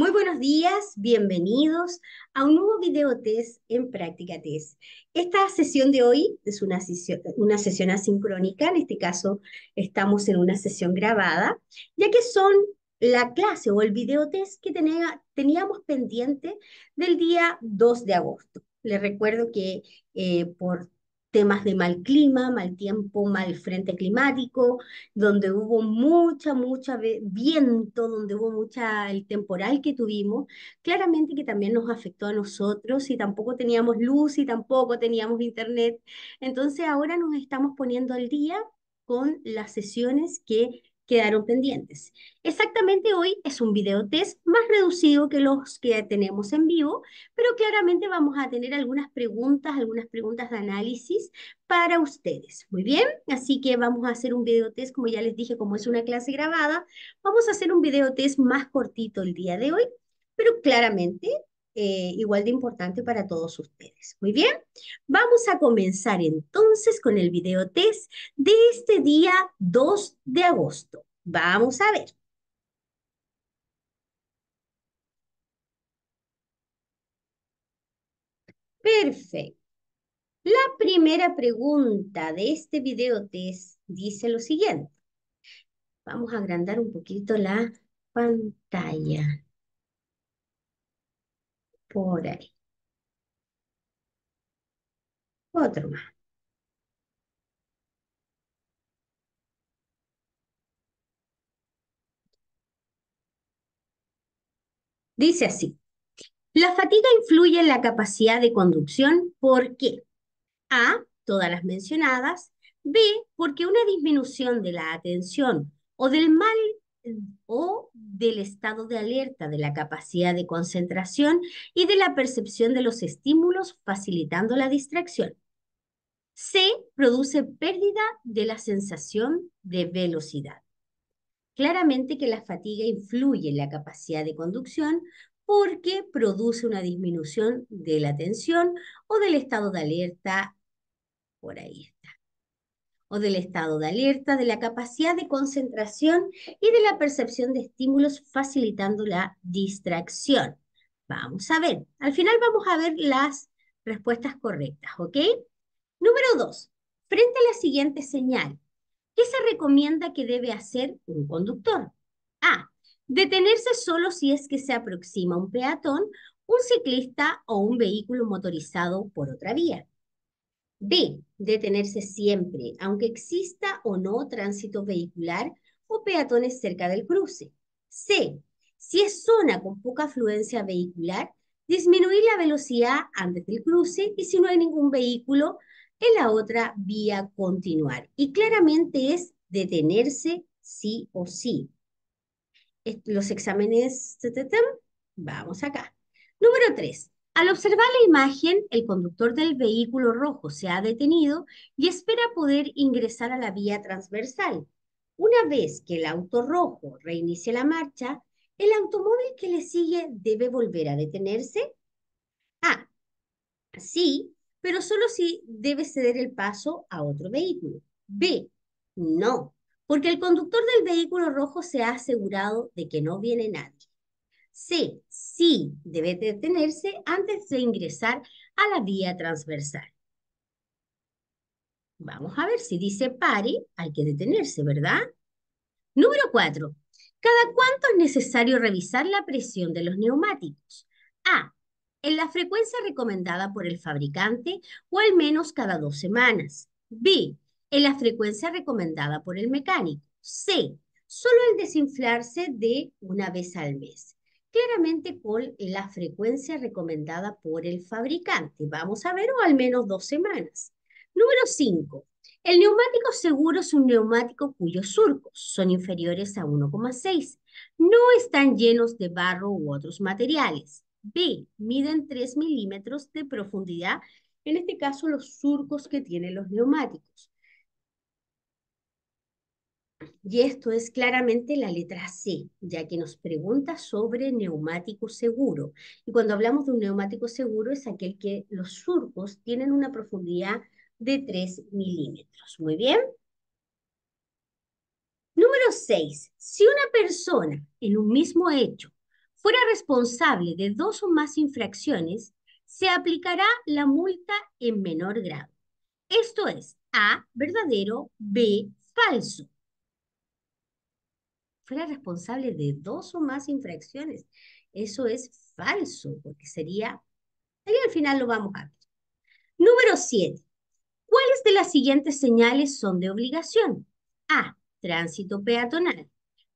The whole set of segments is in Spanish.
Muy buenos días, bienvenidos a un nuevo video test en Práctica Test. Esta sesión de hoy es una sesión, una sesión asincrónica, en este caso estamos en una sesión grabada, ya que son la clase o el video test que teníamos pendiente del día 2 de agosto. Les recuerdo que eh, por temas de mal clima, mal tiempo, mal frente climático, donde hubo mucha, mucha viento, donde hubo mucha el temporal que tuvimos, claramente que también nos afectó a nosotros y tampoco teníamos luz y tampoco teníamos internet. Entonces ahora nos estamos poniendo al día con las sesiones que quedaron pendientes. Exactamente hoy es un video test más reducido que los que tenemos en vivo, pero claramente vamos a tener algunas preguntas, algunas preguntas de análisis para ustedes. Muy bien, así que vamos a hacer un video test, como ya les dije, como es una clase grabada, vamos a hacer un video test más cortito el día de hoy, pero claramente eh, igual de importante para todos ustedes. Muy bien, vamos a comenzar entonces con el video test de este día 2 de agosto. Vamos a ver. Perfecto. La primera pregunta de este video test dice lo siguiente. Vamos a agrandar un poquito la pantalla por ahí. Otro más. Dice así, la fatiga influye en la capacidad de conducción porque A, todas las mencionadas, B, porque una disminución de la atención o del mal o del estado de alerta, de la capacidad de concentración y de la percepción de los estímulos facilitando la distracción. C. Produce pérdida de la sensación de velocidad. Claramente que la fatiga influye en la capacidad de conducción porque produce una disminución de la tensión o del estado de alerta por ahí o del estado de alerta, de la capacidad de concentración y de la percepción de estímulos facilitando la distracción. Vamos a ver, al final vamos a ver las respuestas correctas, ¿ok? Número 2. Frente a la siguiente señal, ¿qué se recomienda que debe hacer un conductor? A. Detenerse solo si es que se aproxima un peatón, un ciclista o un vehículo motorizado por otra vía. B. Detenerse siempre, aunque exista o no tránsito vehicular o peatones cerca del cruce. C. Si es zona con poca afluencia vehicular, disminuir la velocidad antes del cruce y si no hay ningún vehículo, en la otra vía continuar. Y claramente es detenerse sí o sí. Los exámenes, vamos acá. Número 3. Al observar la imagen, el conductor del vehículo rojo se ha detenido y espera poder ingresar a la vía transversal. Una vez que el auto rojo reinicie la marcha, el automóvil que le sigue debe volver a detenerse. A. sí, pero solo si debe ceder el paso a otro vehículo. B, no, porque el conductor del vehículo rojo se ha asegurado de que no viene nadie. C, sí debe detenerse antes de ingresar a la vía transversal. Vamos a ver, si dice pare, hay que detenerse, ¿verdad? Número 4. ¿Cada cuánto es necesario revisar la presión de los neumáticos? A. En la frecuencia recomendada por el fabricante o al menos cada dos semanas. B. En la frecuencia recomendada por el mecánico. C. Solo el desinflarse de una vez al mes claramente con la frecuencia recomendada por el fabricante. Vamos a ver, o al menos dos semanas. Número 5. El neumático seguro es un neumático cuyos surcos son inferiores a 1,6. No están llenos de barro u otros materiales. B. Miden 3 milímetros de profundidad, en este caso los surcos que tienen los neumáticos. Y esto es claramente la letra C, ya que nos pregunta sobre neumático seguro. Y cuando hablamos de un neumático seguro es aquel que los surcos tienen una profundidad de 3 milímetros. Muy bien. Número 6. Si una persona en un mismo hecho fuera responsable de dos o más infracciones, se aplicará la multa en menor grado. Esto es A, verdadero, B, falso fuera responsable de dos o más infracciones. Eso es falso, porque sería, sería al final lo vamos a ver. Número 7. ¿Cuáles de las siguientes señales son de obligación? A. Tránsito peatonal.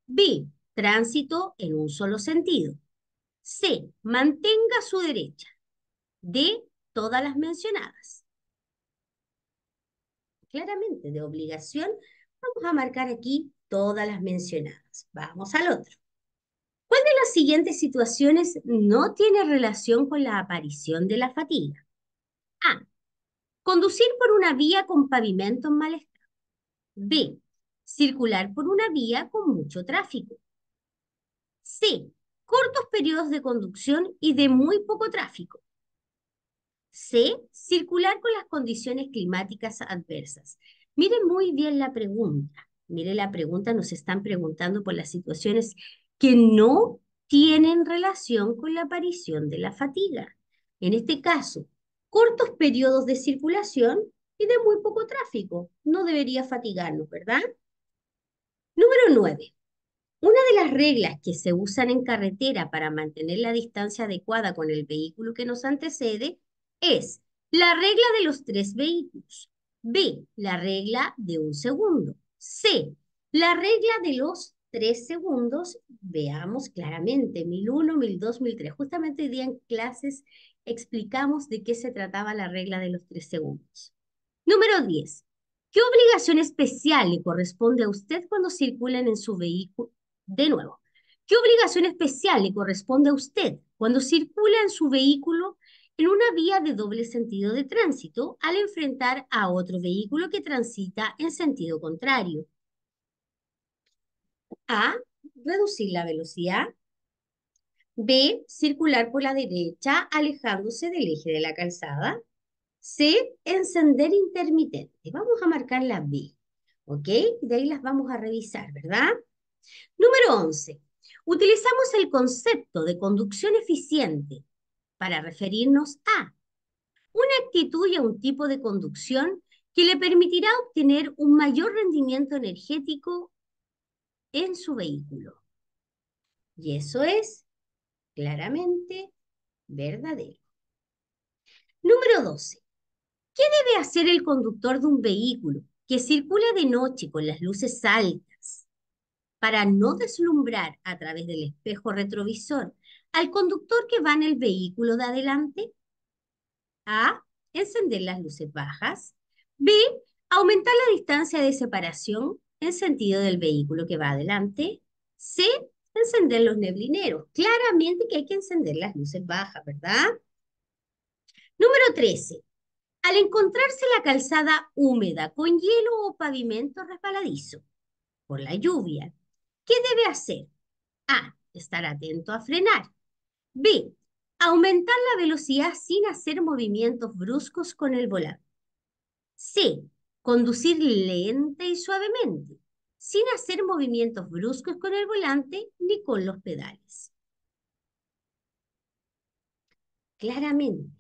B. Tránsito en un solo sentido. C. Mantenga su derecha. D. Todas las mencionadas. Claramente, de obligación, vamos a marcar aquí todas las mencionadas. Vamos al otro. ¿Cuál de las siguientes situaciones no tiene relación con la aparición de la fatiga? A. Conducir por una vía con pavimento en mal estado. B. Circular por una vía con mucho tráfico. C. Cortos periodos de conducción y de muy poco tráfico. C. Circular con las condiciones climáticas adversas. Miren muy bien la pregunta mire la pregunta, nos están preguntando por las situaciones que no tienen relación con la aparición de la fatiga. En este caso, cortos periodos de circulación y de muy poco tráfico. No debería fatigarnos, ¿verdad? Número 9. Una de las reglas que se usan en carretera para mantener la distancia adecuada con el vehículo que nos antecede es la regla de los tres vehículos. B, la regla de un segundo. C, la regla de los tres segundos, veamos claramente, 1001, 1002, 1003. Justamente hoy día en clases explicamos de qué se trataba la regla de los tres segundos. Número 10. ¿Qué obligación especial le corresponde a usted cuando circulan en su vehículo? De nuevo, ¿qué obligación especial le corresponde a usted cuando circula en su vehículo en una vía de doble sentido de tránsito al enfrentar a otro vehículo que transita en sentido contrario. A. Reducir la velocidad. B. Circular por la derecha alejándose del eje de la calzada. C. Encender intermitente. Vamos a marcar la B. ¿Ok? De ahí las vamos a revisar, ¿verdad? Número 11. Utilizamos el concepto de conducción eficiente para referirnos a una actitud y a un tipo de conducción que le permitirá obtener un mayor rendimiento energético en su vehículo. Y eso es claramente verdadero. Número 12. ¿Qué debe hacer el conductor de un vehículo que circula de noche con las luces altas para no deslumbrar a través del espejo retrovisor al conductor que va en el vehículo de adelante? A. Encender las luces bajas. B. Aumentar la distancia de separación en sentido del vehículo que va adelante. C. Encender los neblineros. Claramente que hay que encender las luces bajas, ¿verdad? Número 13. Al encontrarse la calzada húmeda con hielo o pavimento resbaladizo por la lluvia, ¿qué debe hacer? A. Estar atento a frenar. B. Aumentar la velocidad sin hacer movimientos bruscos con el volante. C. Conducir lenta y suavemente, sin hacer movimientos bruscos con el volante ni con los pedales. Claramente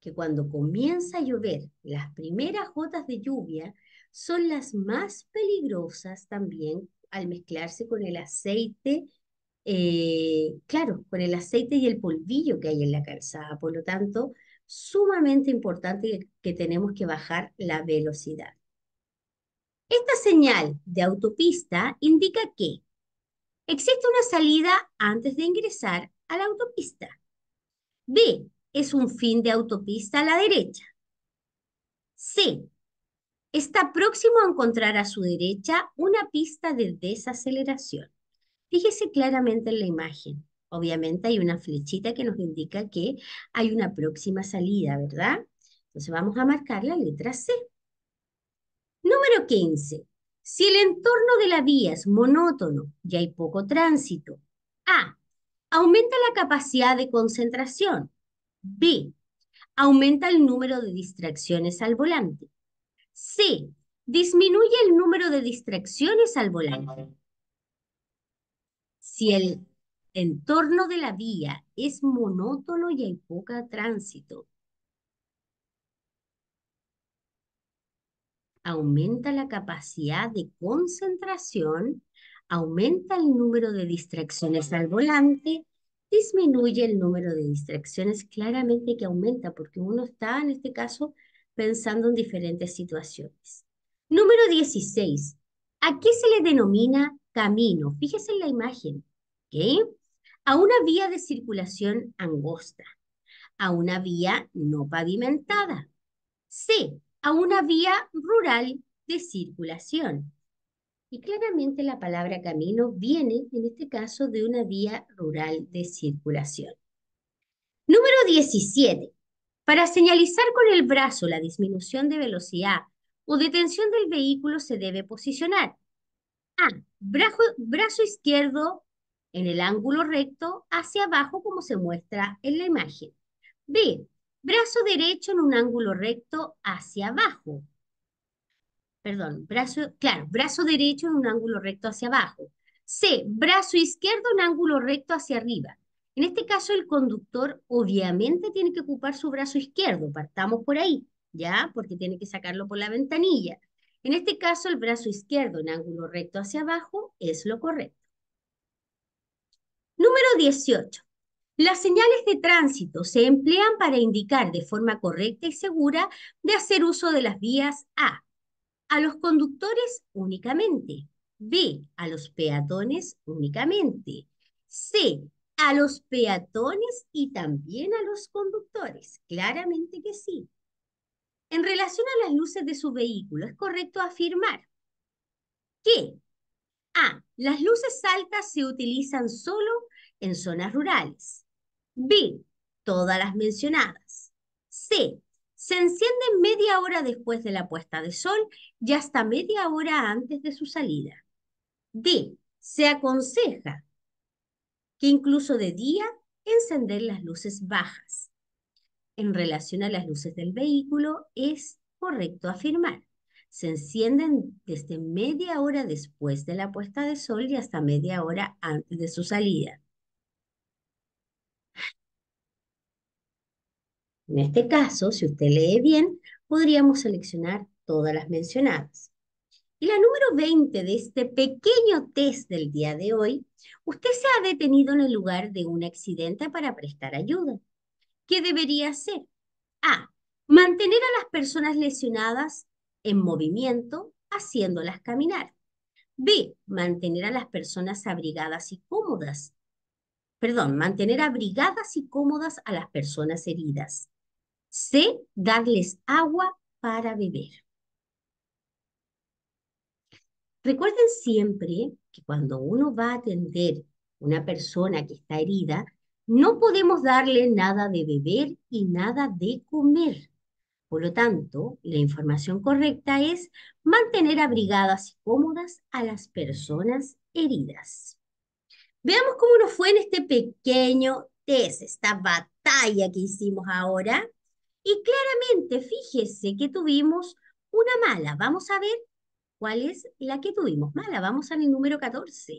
que cuando comienza a llover, las primeras gotas de lluvia son las más peligrosas también al mezclarse con el aceite eh, claro, con el aceite y el polvillo que hay en la calzada. Por lo tanto, sumamente importante que, que tenemos que bajar la velocidad. Esta señal de autopista indica que existe una salida antes de ingresar a la autopista. B, es un fin de autopista a la derecha. C, está próximo a encontrar a su derecha una pista de desaceleración. Fíjese claramente en la imagen. Obviamente hay una flechita que nos indica que hay una próxima salida, ¿verdad? Entonces vamos a marcar la letra C. Número 15. Si el entorno de la vía es monótono y hay poco tránsito. A. Aumenta la capacidad de concentración. B. Aumenta el número de distracciones al volante. C. Disminuye el número de distracciones al volante. Si el entorno de la vía es monótono y hay poca tránsito, aumenta la capacidad de concentración, aumenta el número de distracciones al volante, disminuye el número de distracciones, claramente que aumenta, porque uno está en este caso pensando en diferentes situaciones. Número 16. ¿A qué se le denomina camino, fíjese en la imagen, que a una vía de circulación angosta, a una vía no pavimentada, C, a una vía rural de circulación. Y claramente la palabra camino viene, en este caso, de una vía rural de circulación. Número 17. Para señalizar con el brazo la disminución de velocidad o detención del vehículo se debe posicionar a. Brazo, izquierdo en el ángulo recto hacia abajo como se muestra en la imagen. B. Brazo derecho en un ángulo recto hacia abajo. Perdón, brazo, claro, brazo derecho en un ángulo recto hacia abajo. C. Brazo izquierdo en ángulo recto hacia arriba. En este caso, el conductor obviamente tiene que ocupar su brazo izquierdo, partamos por ahí, ¿ya? Porque tiene que sacarlo por la ventanilla. En este caso, el brazo izquierdo en ángulo recto hacia abajo es lo correcto. Número 18. Las señales de tránsito se emplean para indicar de forma correcta y segura de hacer uso de las vías A, a los conductores únicamente, B, a los peatones únicamente, C, a los peatones y también a los conductores, claramente que sí. En relación a las luces de su vehículo, es correcto afirmar que A. Las luces altas se utilizan solo en zonas rurales. B. Todas las mencionadas. C. Se encienden media hora después de la puesta de sol y hasta media hora antes de su salida. D. Se aconseja que incluso de día encender las luces bajas en relación a las luces del vehículo, es correcto afirmar. Se encienden desde media hora después de la puesta de sol y hasta media hora antes de su salida. En este caso, si usted lee bien, podríamos seleccionar todas las mencionadas. Y la número 20 de este pequeño test del día de hoy, usted se ha detenido en el lugar de un accidente para prestar ayuda. ¿qué debería hacer? A. Mantener a las personas lesionadas en movimiento, haciéndolas caminar. B. Mantener a las personas abrigadas y cómodas. Perdón, mantener abrigadas y cómodas a las personas heridas. C. Darles agua para beber. Recuerden siempre que cuando uno va a atender una persona que está herida, no podemos darle nada de beber y nada de comer. Por lo tanto, la información correcta es mantener abrigadas y cómodas a las personas heridas. Veamos cómo nos fue en este pequeño test, esta batalla que hicimos ahora. Y claramente, fíjese que tuvimos una mala. Vamos a ver cuál es la que tuvimos mala. Vamos al número 14.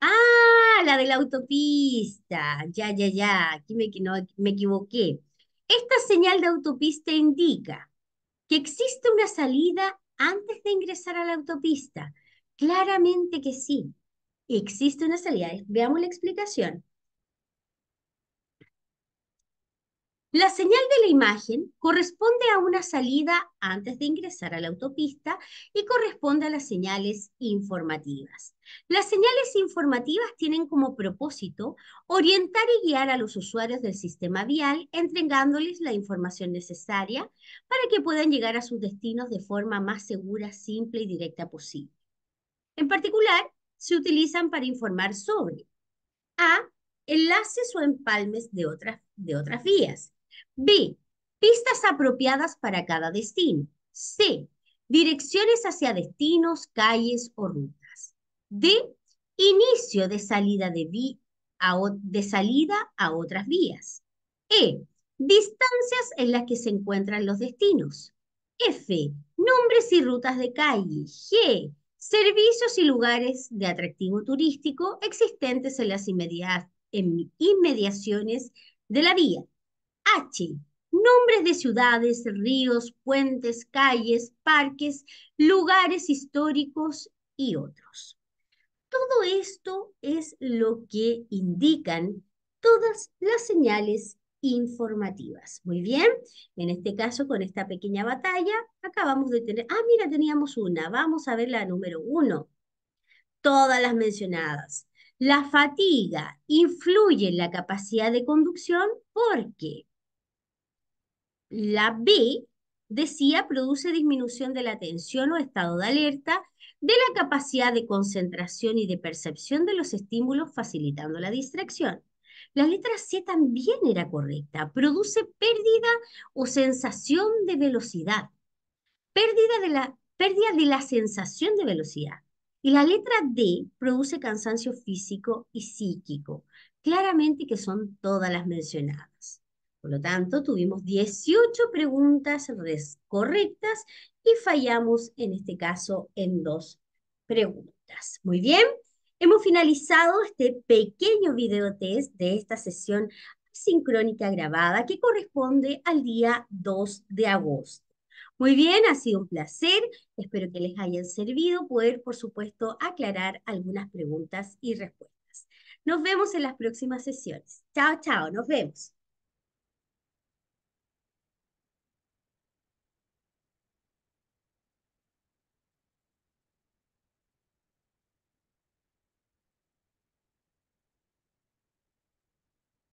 Ah, la de la autopista. Ya, ya, ya. Aquí me, me equivoqué. Esta señal de autopista indica que existe una salida antes de ingresar a la autopista. Claramente que sí. Existe una salida. Veamos la explicación. La señal de la imagen corresponde a una salida antes de ingresar a la autopista y corresponde a las señales informativas. Las señales informativas tienen como propósito orientar y guiar a los usuarios del sistema vial entregándoles la información necesaria para que puedan llegar a sus destinos de forma más segura, simple y directa posible. En particular, se utilizan para informar sobre A. Enlaces o empalmes de otras, de otras vías. B. Pistas apropiadas para cada destino. C. Direcciones hacia destinos, calles o rutas. D. Inicio de salida, de, vi a de salida a otras vías. E. Distancias en las que se encuentran los destinos. F. Nombres y rutas de calle. G. Servicios y lugares de atractivo turístico existentes en las inmediaciones de la vía. H. Nombres de ciudades, ríos, puentes, calles, parques, lugares históricos y otros. Todo esto es lo que indican todas las señales informativas. Muy bien, en este caso con esta pequeña batalla acabamos de tener, ah mira teníamos una, vamos a ver la número uno. Todas las mencionadas. La fatiga influye en la capacidad de conducción porque la B decía produce disminución de la atención o estado de alerta, de la capacidad de concentración y de percepción de los estímulos facilitando la distracción. La letra C también era correcta, produce pérdida o sensación de velocidad, pérdida de la, pérdida de la sensación de velocidad. Y la letra D produce cansancio físico y psíquico, claramente que son todas las mencionadas. Por lo tanto, tuvimos 18 preguntas correctas y fallamos en este caso en dos preguntas. Muy bien, hemos finalizado este pequeño video test de esta sesión sincrónica grabada que corresponde al día 2 de agosto. Muy bien, ha sido un placer. Espero que les hayan servido poder, por supuesto, aclarar algunas preguntas y respuestas. Nos vemos en las próximas sesiones. Chao, chao, nos vemos.